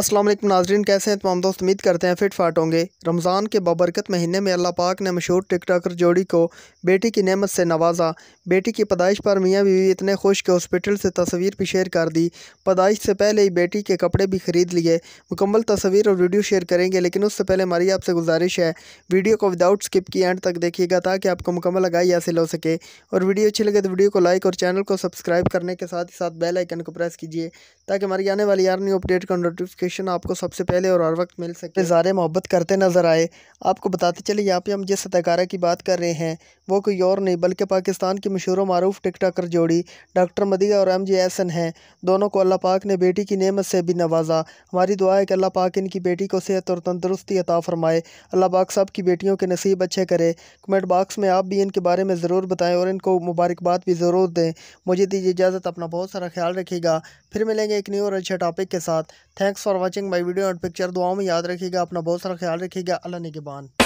असलम नाजरीन कैसे हैं तमाम दोस्त उम्मीद करते हैं फिट फाट होंगे रमज़ान के बबरकत महीने में अल्लाह पाक ने मशहूर टिकटाकर जोड़ी को बेटी की नेमत से नवाजा बेटी की पैदाइश पर मियाँ बीवी इतने खुश के हॉस्पिटल से तस्वीर भी शेयर कर दी पैदाइश से पहले ही बेटी के कपड़े भी ख़रीद लिए मुकम्मल तस्वीर और वीडियो शेयर करेंगे लेकिन उससे पहले हमारी आपसे गुजारिश है वीडियो को विदाउट स्किप की एंड तक देखिएगा ताकि आपको मुकम्मल आगाही हासिल हो सके और वीडियो अच्छी लगे तो वीडियो को लाइक और चैनल को सब्सक्राइब करने के साथ ही साथ बेलाइकन को प्रेस कीजिए ताकि हमारी आने वाली यारनी अपडेट का नोटिफिकेशन लोकेशन आपको सबसे पहले और हर वक्त मिल सके नज़ारे मोहब्बत करते नज़र आए आपको बताते चले यहाँ पे हम जिस अदाकारा की बात कर रहे हैं वो कोई और नहीं बल्कि पाकिस्तान की मशहूर मरूफ टिकटाकर जोड़ी डॉक्टर मदिया और एम जी एहसन हैं दोनों को अल्लाह पाक ने बेटी की नियमत से भी नवाजा हमारी दुआ है कि अल्लाह पाक इनकी बेटी को सेहत और तंदरुस्ती अता फरमाए अल्लाह पाक सब की बेटियों के नसीब अच्छे करे कमेंट बॉक्स में आप भी इनके बारे में ज़रूर बताएँ और इनको मुबारकबाद भी ज़रूर दें मुझे दीजिए इजाज़त अपना बहुत सारा ख्याल रखेगा फिर मिलेंगे एक न्यू और अच्छे टॉपिक के साथ thanks for for watching my video and पिक्चर दुआओं में याद रखिएगा अपना बहुत सारा ख्याल रखिएगा अल्लाह ने के बान